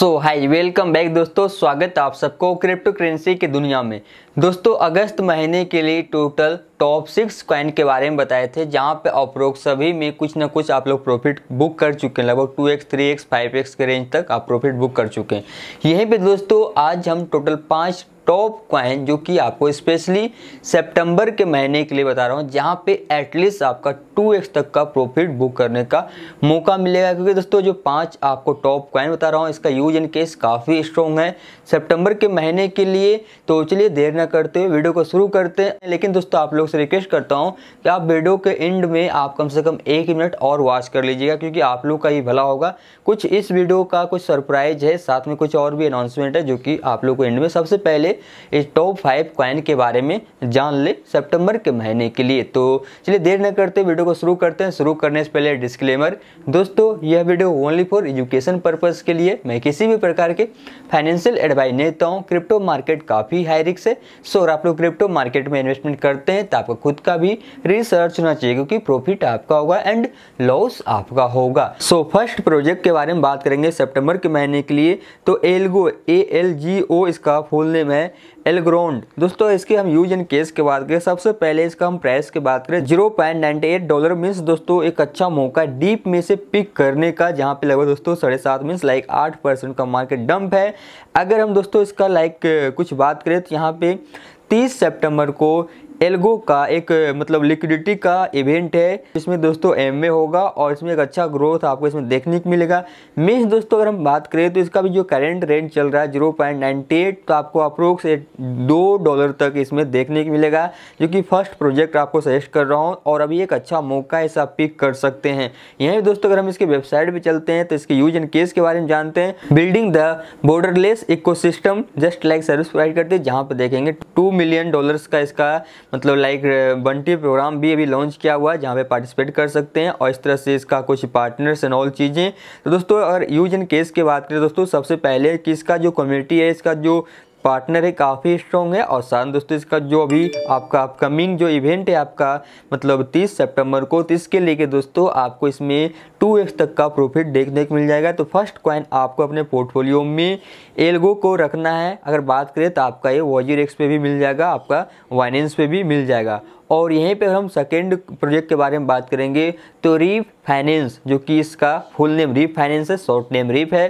सो high welcome back दोस्तों स्वागत आप सबको क्रिप्टो करेंसी की दुनिया में दोस्तों अगस्त महीने के लिए टोटल टॉप सिक्स क्वाइन के बारे में बताए थे जहाँ पे अप्रोक सभी में कुछ ना कुछ आप लोग प्रॉफिट बुक कर चुके हैं लगभग two x three x five x के रेंज तक आप प्रॉफिट बुक कर चुके हैं यहीं पे दोस्तों आज हम टोटल पाँच टॉप क्वाइन जो कि आपको स्पेशली सितंबर के महीने के लिए बता रहा हूँ जहाँ पे एटलीस्ट आपका 2x तक का प्रॉफिट बुक करने का मौका मिलेगा क्योंकि दोस्तों जो पांच आपको टॉप क्वाइन बता रहा हूँ इसका यूज इन केस काफ़ी स्ट्रॉन्ग है सितंबर के महीने के लिए तो चलिए देर ना करते हुए वीडियो को शुरू करते हैं लेकिन दोस्तों आप लोग से रिक्वेस्ट करता हूँ कि आप वीडियो के एंड में आप कम से कम एक मिनट और वॉच कर लीजिएगा क्योंकि आप लोग का ही भला होगा कुछ इस वीडियो का कुछ सरप्राइज है साथ में कुछ और भी अनाउंसमेंट है जो कि आप लोग को एंड में सबसे पहले इस टॉप फाइव क्वाइन के बारे में जान ले सितंबर के महीने के लिए तो चलिए देर न करते वीडियो को शुरू करते हैं शुरू करने से पहले डिस्क्लेमर दोस्तों यह video only for education purpose के लिए मैं किसी भी प्रकार के फाइनेंशियल एडवाइस नहीं देता हूँ क्रिप्टो मार्केट काफ़ी हाई रिक्स है सो आप लोग क्रिप्टो मार्केट में इन्वेस्टमेंट करते हैं तो आपको खुद का भी रिसर्च होना चाहिए क्योंकि प्रॉफिट आपका होगा एंड लॉस आपका होगा सो फर्स्ट प्रोजेक्ट के बारे में बात करेंगे सेप्टेम्बर के महीने के लिए तो एलगो ए एल जी ओ इसका फुल नेम है है एलग्रोन्ड दोस्तों इसके हम यूज इन केस के बात करें सबसे पहले इसका हम प्राइस के बात करें zero point ninety eight dollar means दोस्तों एक अच्छा मौका डीप में से पिक करने का जहाँ पे लगभग दोस्तों साढ़े सात मीन्स लाइक आठ परसेंट का मार्केट डंप है अगर हम दोस्तों इसका लाइक कुछ बात करें तो यहाँ पे 30 सितंबर को एल्गो का एक मतलब लिक्विडिटी का इवेंट है इसमें दोस्तों एम होगा और इसमें एक अच्छा ग्रोथ आपको इसमें देखने को मिलेगा मीन्स दोस्तों अगर हम बात करें तो इसका भी जो करेंट रेंट चल रहा है जीरो पॉइंट एट तो आपको अप्रोक्स दो डॉलर तक इसमें देखने को मिलेगा जो कि फर्स्ट प्रोजेक्ट आपको सजेस्ट कर रहा हूँ और अभी एक अच्छा मौका ऐसा इसे आप पिक कर सकते हैं यहीं दोस्तों अगर हम इसके वेबसाइट पर चलते हैं तो इसके यूज एंड केस के बारे में जानते हैं building the borderless eco just like service provide करते हैं जहाँ पर देखेंगे टू मिलियन डॉलर्स का इसका मतलब लाइक बंटी प्रोग्राम भी अभी लॉन्च किया हुआ है जहाँ पे पार्टिसिपेट कर सकते हैं और इस तरह से इसका कुछ पार्टनर्स एंड ऑल चीज़ें तो दोस्तों अगर यूज एंड केस की बात करें दोस्तों सबसे पहले कि इसका जो कम्युनिटी है इसका जो पार्टनर है काफ़ी स्ट्रॉन्ग है और शान दोस्तों इसका जो अभी आपका अपकमिंग जो इवेंट है आपका मतलब 30 सितंबर को तो इसके लेके दोस्तों आपको इसमें 2x तक का प्रॉफिट देखने को मिल जाएगा तो फर्स्ट क्वाइन आपको अपने पोर्टफोलियो में एल्गो को रखना है अगर बात करें तो आपका ये वॉजर एक्स पे भी मिल जाएगा आपका वाइनेंस पे भी मिल जाएगा और यहीं पर हम सेकेंड प्रोजेक्ट के बारे में बात करेंगे तो रीफ फाइनेंस जो कि इसका फुल नेम रीफ फाइनेंस है शॉर्ट नेम रीफ है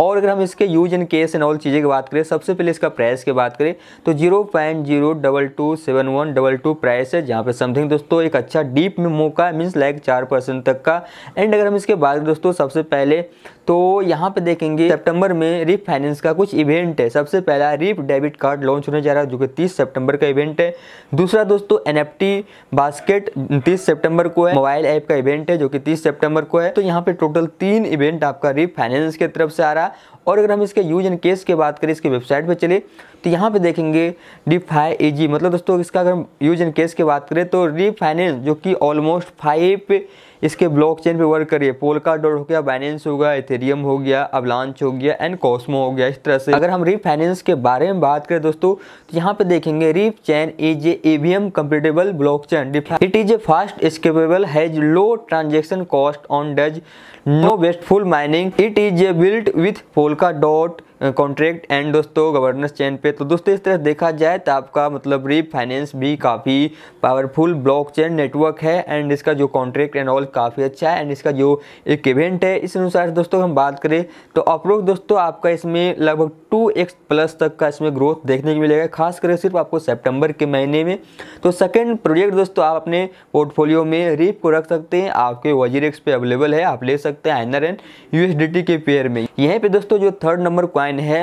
और अगर हम इसके use in case and all चीज़ें की बात करें सबसे पहले इसका प्राइस की बात करें तो zero point zero double two seven one double two price है जहाँ पे समथिंग दोस्तों एक अच्छा डीप में मौका है मीन्स लाइक चार परसेंट तक का एंड अगर हम इसके बाद दोस्तों सबसे पहले तो यहाँ पे देखेंगे सितंबर में रिप फाइनेंस का कुछ इवेंट है सबसे पहला रिप डेबिट कार्ड लॉन्च होने जा रहा है जो कि 30 सितंबर का इवेंट है दूसरा दोस्तों एनएफटी बास्केट 30 सितंबर को है मोबाइल ऐप का इवेंट है जो कि 30 सितंबर को है तो यहाँ पे टोटल तीन इवेंट आपका रिप फाइनेंस की तरफ से आ रहा है और अगर हम इसके यूज एंड केस की बात करें इसके वेबसाइट पर चले तो यहाँ पे देखेंगे ए जी मतलब दोस्तों इसका अगर यूज एंड केस की बात करें तो रिप फाइनेंस जो कि ऑलमोस्ट फाइव इसके ब्लॉकचेन पे वर्क करिए पोलका डॉट हो गया बाइनेंस हो गया इथेरियम हो गया अबलांच हो गया एंड कॉस्मो हो गया इस तरह से अगर हम फाइनेंस के बारे में बात करें दोस्तों तो यहाँ पे देखेंगे Reef chain is a EVM compatible block chain it is a fast scalable has low transaction cost on does no wasteful mining it is a built with Polkadot contract and दोस्तों governance chain पे तो दोस्तों इस तरह देखा जाए तो आपका मतलब रीफाइनेंस भी काफ़ी पावरफुल ब्लॉकचेन नेटवर्क है एंड इसका जो कॉन्ट्रैक्ट एंड ऑल काफ़ी अच्छा है एंड इसका जो एक इवेंट है इस अनुसार दोस्तों हम बात करें तो अप्रोक्स दोस्तों आपका इसमें लगभग टू एक्स प्लस तक का इसमें ग्रोथ देखने को मिलेगा खास कर सिर्फ आपको सेप्टेम्बर के महीने में तो सेकेंड प्रोजेक्ट दोस्तों आप अपने पोर्टफोलियो में रीप को रख सकते हैं आपके वजीरेक्स पे अवेलेबल है आप ले सकते हैं आइनर एंड यू के पेयर में यहीं पे दोस्तों जो थर्ड नंबर क्वाइन साइन है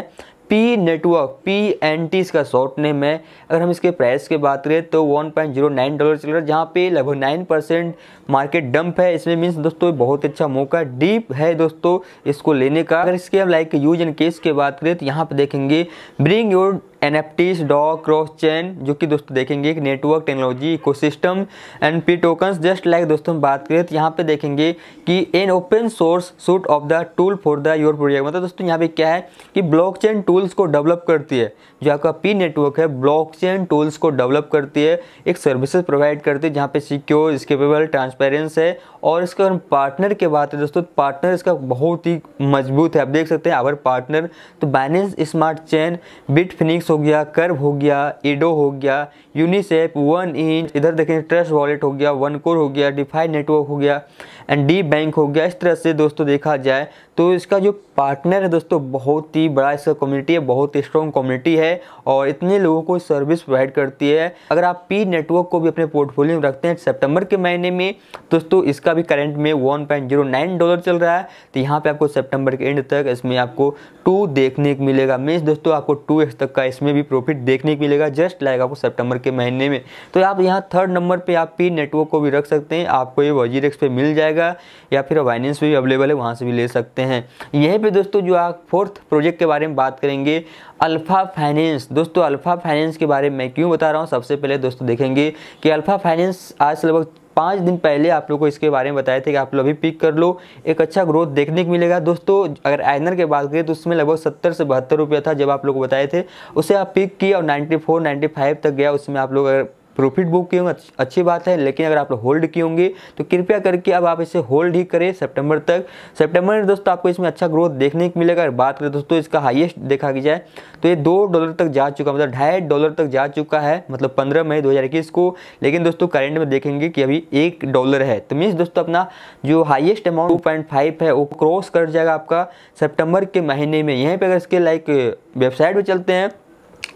P network P N T इसका शॉर्ट नेम है अगर हम इसके प्राइस की बात करें तो 1.09 डॉलर चल रहा है जहाँ पे लगभग 9 परसेंट मार्केट डंप है इसमें मीन्स दोस्तों बहुत अच्छा मौका डीप है दोस्तों इसको लेने का अगर इसके हम लाइक यूज एंड केस की बात करें तो यहाँ पे देखेंगे bring your NFTs to cross chain जो कि दोस्तों देखेंगे एक network technology eco system and P tokens just like दोस्तों हम बात करें तो यहाँ पे देखेंगे कि an open source suite of the tool for the your project मतलब दोस्तों यहाँ पे क्या है कि ब्लॉक चेन टूल्स को डेवलप करती है जो आपका पी नेटवर्क है ब्लॉक चेन टूल्स को डेवलप करती है एक सर्विसेज प्रोवाइड करती है जहाँ पे सिक्योर स्केपेबल ट्रांसपेरेंस है और इसके अगर पार्टनर की बात है दोस्तों पार्टनर इसका बहुत ही मजबूत है आप देख सकते हैं आवर पार्टनर तो Binance smart chain Bitfinex हो गया कर्व हो गया ईडो हो गया यूनिसेफ वन इंच इधर देखें ट्रस्ट वॉलेट हो गया वन कोर हो गया डिफाइड नेटवर्क हो गया एंड डी बैंक हो गया इस तरह से दोस्तों देखा जाए तो इसका जो पार्टनर है दोस्तों बहुत ही बड़ा इसका कम्युनिटी है बहुत ही स्ट्रॉन्ग कम्युनिटी है और इतने लोगों को सर्विस प्रोवाइड करती है अगर आप पी नेटवर्क को भी अपने पोर्टफोलियो में रखते हैं सेप्टेम्बर के महीने में दोस्तों इसका भी करेंट में one point zero nine dollar चल रहा है तो यहाँ पर आपको सेप्टेम्बर के एंड तक इसमें आपको टू देखने को मिलेगा मीन्स दोस्तों आपको टू एक्स तक का इसमें भी प्रॉफिट देखने को मिलेगा जस्ट लाइक आपको सेप्टेम्बर के महीने में तो आप यहाँ थर्ड नंबर पर आप पी नेटवर्क को भी रख सकते हैं आपको ये वजीर एक्स पे मिल जाएगा जाएगा या फिर बाइनेंस भी अवेलेबल है वहाँ से भी ले सकते हैं यहीं पे दोस्तों जो आप फोर्थ प्रोजेक्ट के बारे में बात करेंगे अल्फ़ा फाइनेंस दोस्तों अल्फ़ा फाइनेंस के बारे में क्यों बता रहा हूँ सबसे पहले दोस्तों देखेंगे कि अल्फ़ा फाइनेंस आज से लगभग पाँच दिन पहले आप लोग को इसके बारे में बताए थे कि आप लोग अभी पिक कर लो एक अच्छा ग्रोथ देखने को मिलेगा दोस्तों अगर आइनर की बात करें तो उसमें लगभग सत्तर से बहत्तर रुपया था जब आप लोग बताए थे उसे आप पिक किया और नाइन्टी फोर नाइन्टी फाइव तक गया उसमें आप लोग अगर प्रॉफिट बुक किए होंगे अच्छी बात है लेकिन अगर आप लोग होल्ड किए होंगे तो कृपया करके अब आप इसे होल्ड ही करें सितंबर तक सितंबर में दोस्तों आपको इसमें अच्छा ग्रोथ देखने को मिलेगा अगर बात करें दोस्तों इसका हाईएस्ट देखा जाए तो ये दो डॉलर तक जा चुका मतलब ढाई डॉलर तक जा चुका है मतलब पंद्रह मई दो को लेकिन दोस्तों करेंट में देखेंगे कि अभी एक डॉलर है तो मीन्स दोस्तों अपना जो हाइएस्ट अमाउंट टू है वो क्रॉस कर जाएगा आपका सेप्टेम्बर के महीने में यहीं पर अगर इसके लाइक वेबसाइट पर चलते हैं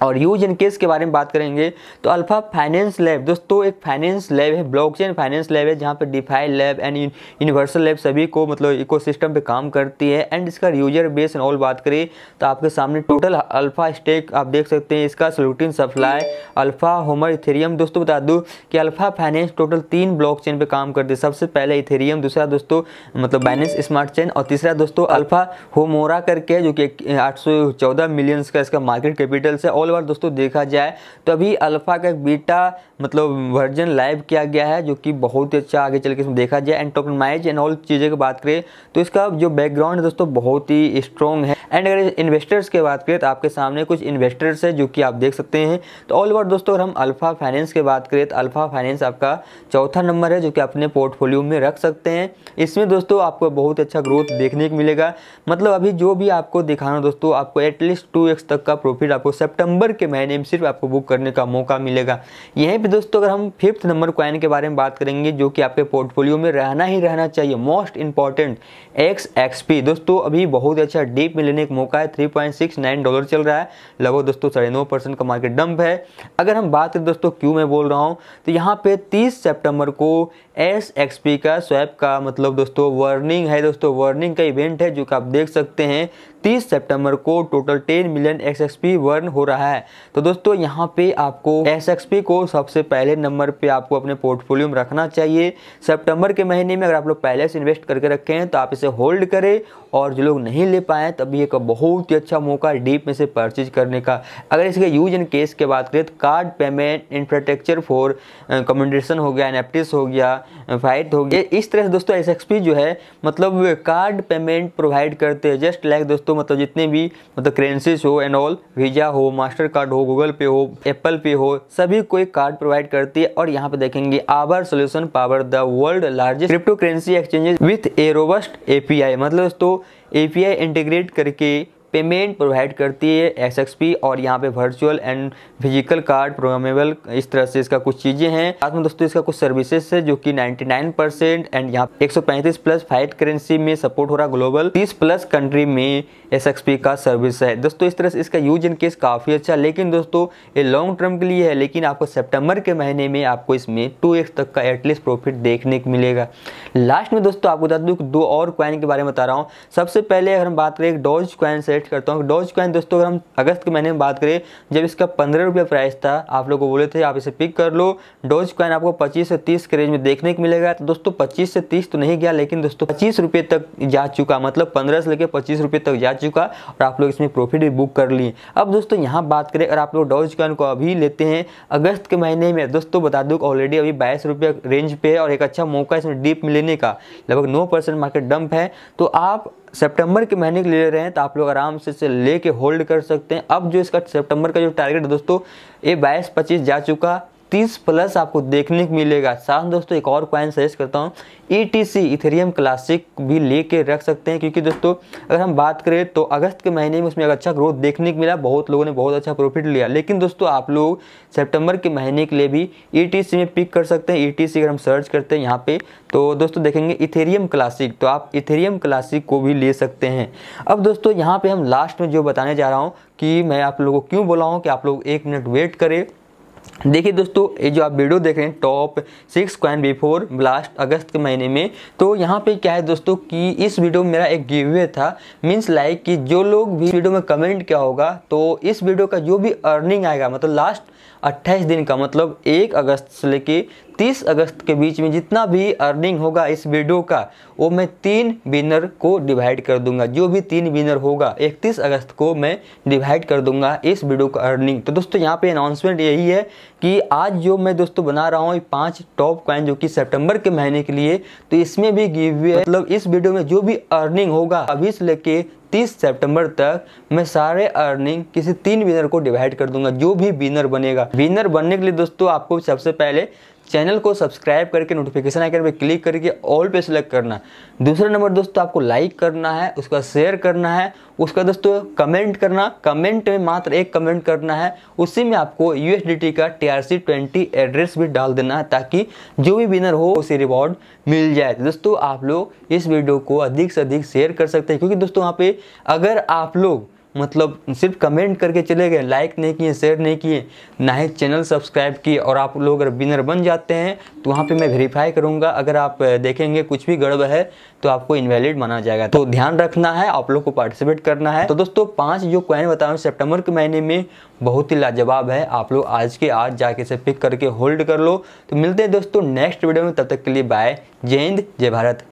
और यूज इन केस के बारे में बात करेंगे तो अल्फा फाइनेंस लैब दोस्तों एक फाइनेंस लैब है ब्लॉकचेन फाइनेंस लैब है जहाँ पर DeFi lab and universal lab सभी को मतलब इकोसिस्टम पे काम करती है एंड इसका यूजर बेस एंड ऑल बात करें तो आपके सामने टोटल अल्फा स्टेक आप देख सकते हैं इसका solution supply Alpha Homora Ethereum दोस्तों बता दूँ कि अल्फा फाइनेंस टोटल तीन ब्लॉक चेन पर काम करती है सबसे पहले इथेरियम दूसरा दोस्तों मतलब बाइनेंस स्मार्ट चेन और तीसरा दोस्तों अल्फा होमोरा करके जो कि आठ मिलियंस का इसका मार्केट कैपिटल से ऑल ओवरऑल अगर दोस्तों देखा जाए तो अभी अल्फ़ा का बीटा मतलब वर्जन लाइव किया गया है जो कि बहुत ही अच्छा आगे चल के इसमें देखा जाए एंड टोकनमाइज एंड ऑल चीज़ें की बात करें तो इसका जो बैकग्राउंड है दोस्तों बहुत ही स्ट्रॉन्ग है एंड अगर इन्वेस्टर्स की बात करें तो आपके सामने कुछ इन्वेस्टर्स है जो कि आप देख सकते हैं तो ऑल ओवर दोस्तों अगर हम अल्फ़ा फाइनेंस की बात करें तो अल्फ़ा फाइनेंस आपका चौथा नंबर है जो कि अपने पोर्टफोलियो में रख सकते हैं इसमें दोस्तों आपको बहुत अच्छा ग्रोथ देखने को मिलेगा मतलब अभी जो भी आपको दिखाना दोस्तों आपको एटलीस्ट टू तक का प्रॉफिट आपको सेप्टेम्बर दिसंबर के महीने में सिर्फ आपको बुक करने का मौका मिलेगा यहीं पे दोस्तों अगर हम फिफ्थ नंबर क्वाइन के बारे में बात करेंगे जो कि आपके पोर्टफोलियो में रहना ही रहना चाहिए मोस्ट इंपॉर्टेंट एक्स एक्सपी दोस्तों अभी बहुत अच्छा डीप में लेने का मौका है three point six nine dollar चल रहा है लगभग दोस्तों साढ़े नौ परसेंट का मार्केट डंप है अगर हम बात करें दोस्तों क्यों मैं बोल रहा हूँ तो यहाँ पे तीस सेप्टेम्बर को एस एक्सपी का स्वैप का मतलब दोस्तों वर्निंग है दोस्तों वर्निंग का इवेंट है जो कि आप देख सकते हैं 30 सितंबर को टोटल 10 मिलियन एक्स वर्न हो रहा है तो दोस्तों यहाँ पे आपको एस को सबसे पहले नंबर पे आपको अपने पोर्टफोलियो में रखना चाहिए सितंबर के महीने में अगर आप लोग पहले से इन्वेस्ट करके रखे हैं तो आप इसे होल्ड करें और जो लोग नहीं ले पाए तभी एक बहुत ही अच्छा मौका डीप में से परचेज करने का अगर इसके यूज एंड केस के बात करें तो card payment infrastructure for communication हो गया एनएफटीस हो गया फाइट हो गया इस तरह से दोस्तों एस जो है मतलब कार्ड पेमेंट प्रोवाइड करते हैं जस्ट लाइक दोस्तों मतलब जितने भी मतलब करेंसीज हो एंड ऑल वीज़ा हो मास्टर कार्ड हो गूगल पे हो एप्पल पे हो सभी को एक कार्ड प्रोवाइड करती है और यहाँ पे देखेंगे our solution power the world largest crypto currency exchanges with a robust API मतलब दोस्तों ए पी आई इंटीग्रेट करके पेमेंट प्रोवाइड करती है एसएक्सपी और यहाँ पे virtual and physical card programmable इस तरह से इसका कुछ चीज़ें हैं साथ में दोस्तों इसका कुछ सर्विसेज है जो कि 99 परसेंट एंड यहाँ 135 प्लस फाइव करेंसी में सपोर्ट हो रहा ग्लोबल 30 प्लस कंट्री में एसएक्सपी का सर्विस है दोस्तों इस तरह से इसका यूज इन केस काफ़ी अच्छा लेकिन दोस्तों ये लॉन्ग टर्म के लिए है लेकिन आपको सेप्टेम्बर के महीने में आपको इसमें टू तक का एटलीस्ट प्रॉफिट देखने को मिलेगा लास्ट में दोस्तों आपको बता दूँ दो और क्वाइन के बारे में बता रहा हूँ सबसे पहले अगर हम बात करें डॉज क्वाइन से अपडेट करता हूँ डॉज कॉइन दोस्तों अगर हम अगस्त के महीने में बात करें जब इसका पंद्रह रुपये प्राइस था आप लोग को बोले थे आप इसे पिक कर लो डॉज कॉइन आपको पच्चीस से तीस के रेंज में देखने को मिलेगा तो दोस्तों पच्चीस से तीस तो नहीं गया लेकिन दोस्तों पच्चीस रुपये तक जा चुका मतलब पंद्रह से लेकर पच्चीस रुपये तक जा चुका और आप लोग इसमें प्रॉफिट भी बुक कर लिए अब दोस्तों यहाँ बात करें अगर आप लोग डॉज कॉइन को अभी लेते हैं अगस्त के महीने में दोस्तों बता दूँ ऑलरेडी अभी बाईस रेंज पर है और एक अच्छा मौका इसमें डीप लेने का लगभग नौ मार्केट डंप है तो आप सितंबर के महीने के ले रहे हैं तो आप लोग आराम से इसे ले होल्ड कर सकते हैं अब जो इसका सितंबर का जो टारगेट है दोस्तों ये बाईस पच्चीस जा चुका तीस प्लस आपको देखने को मिलेगा साथ में दोस्तों एक और क्वाइन सजेस्ट करता हूँ E T C Ethereum classic भी लेके रख सकते हैं क्योंकि दोस्तों अगर हम बात करें तो अगस्त के महीने में उसमें एक अच्छा ग्रोथ देखने को मिला बहुत लोगों ने बहुत अच्छा प्रॉफिट लिया लेकिन दोस्तों आप लोग सेप्टेम्बर के महीने के लिए भी ई टी सी में पिक कर सकते हैं ई टी सी अगर हम सर्च करते हैं यहाँ पर तो दोस्तों देखेंगे इथेरियम क्लासिक तो आप इथेरियम क्लासिक को भी ले सकते हैं अब दोस्तों यहाँ पर हम लास्ट में जो बताने जा रहा हूँ कि मैं आप लोगों को क्यों बोला हूँ कि आप लोग एक मिनट वेट करें देखिए दोस्तों ये जो आप वीडियो देख रहे हैं top six coin before blast अगस्त के महीने में तो यहाँ पे क्या है दोस्तों कि इस वीडियो में मेरा एक गिवे था मीन्स लाइक कि जो लोग भी वीडियो में कमेंट किया होगा तो इस वीडियो का जो भी अर्निंग आएगा मतलब लास्ट 28 दिन का मतलब 1 अगस्त से लेके तीस अगस्त के बीच में जितना भी अर्निंग होगा इस वीडियो का वो मैं तीन विनर को डिवाइड कर दूंगा जो भी तीन विनर होगा इकतीस अगस्त को मैं डिवाइड कर दूंगा इस वीडियो का अर्निंग तो दोस्तों यहाँ पे अनाउंसमेंट यही है कि आज जो मैं दोस्तों बना रहा हूँ पांच टॉप क्वाइन जो कि सितंबर के महीने के लिए तो इसमें भी गिव मतलब इस वीडियो में जो भी अर्निंग होगा अभी से लेके 30 सितंबर तक मैं सारे अर्निंग किसी तीन विनर को डिवाइड कर दूंगा जो भी विनर बनेगा विनर बनने के लिए दोस्तों आपको सबसे पहले चैनल को सब्सक्राइब करके नोटिफिकेशन आइकन पर क्लिक करके ऑल पे सेलेक्ट करना दूसरा नंबर दोस्तों आपको लाइक करना है उसका शेयर करना है उसका दोस्तों कमेंट करना कमेंट में मात्र एक कमेंट करना है उसी में आपको यू का टी आर एड्रेस भी डाल देना है ताकि जो भी विनर हो उसे रिवॉर्ड मिल जाए तो दोस्तों आप लोग इस वीडियो को अधिक से अधिक शेयर कर सकते हैं क्योंकि दोस्तों यहाँ पे अगर आप लोग मतलब सिर्फ कमेंट करके चले गए लाइक नहीं किए शेयर नहीं किए ना ही चैनल सब्सक्राइब किए और आप लोग अगर विनर बन जाते हैं तो वहाँ पे मैं वेरीफाई करूँगा अगर आप देखेंगे कुछ भी गड़बड़ है तो आपको इनवैलिड माना जाएगा तो ध्यान रखना है आप लोग को पार्टिसिपेट करना है तो दोस्तों पाँच जो क्वाइन बताऊँ सेप्टेम्बर के महीने में बहुत ही लाजवाब है आप लोग आज के आज जाके से पिक करके होल्ड कर लो तो मिलते हैं दोस्तों नेक्स्ट वीडियो में तब तक के लिए बाय जय हिंद जय भारत